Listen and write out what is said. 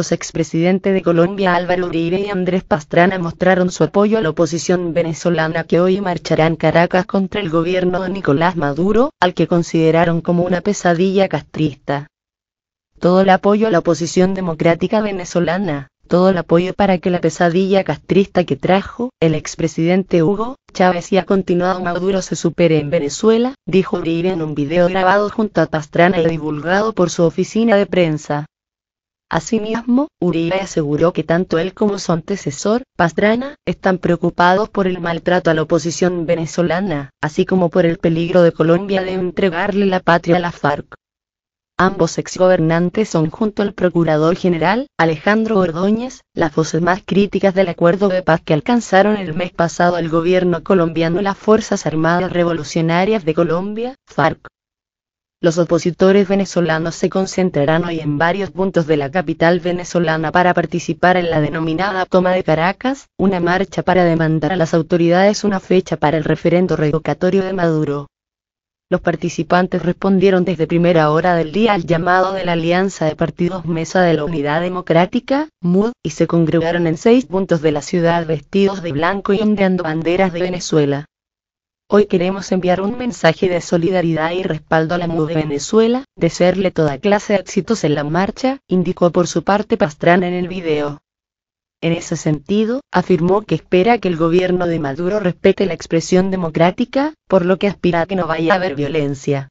los expresidentes de Colombia Álvaro Uribe y Andrés Pastrana mostraron su apoyo a la oposición venezolana que hoy marchará en Caracas contra el gobierno de Nicolás Maduro, al que consideraron como una pesadilla castrista. Todo el apoyo a la oposición democrática venezolana, todo el apoyo para que la pesadilla castrista que trajo el expresidente Hugo Chávez y ha continuado Maduro se supere en Venezuela, dijo Uribe en un video grabado junto a Pastrana y divulgado por su oficina de prensa. Asimismo, Uribe aseguró que tanto él como su antecesor, Pastrana, están preocupados por el maltrato a la oposición venezolana, así como por el peligro de Colombia de entregarle la patria a la FARC. Ambos exgobernantes son junto al Procurador General, Alejandro Ordóñez, las voces más críticas del acuerdo de paz que alcanzaron el mes pasado el gobierno colombiano y las Fuerzas Armadas Revolucionarias de Colombia, FARC. Los opositores venezolanos se concentrarán hoy en varios puntos de la capital venezolana para participar en la denominada toma de Caracas, una marcha para demandar a las autoridades una fecha para el referendo revocatorio de Maduro. Los participantes respondieron desde primera hora del día al llamado de la Alianza de Partidos Mesa de la Unidad Democrática, MUD, y se congregaron en seis puntos de la ciudad vestidos de blanco y ondeando banderas de Venezuela. Hoy queremos enviar un mensaje de solidaridad y respaldo a la MU de Venezuela, desearle toda clase de éxitos en la marcha, indicó por su parte Pastrana en el video. En ese sentido, afirmó que espera que el gobierno de Maduro respete la expresión democrática, por lo que aspira a que no vaya a haber violencia.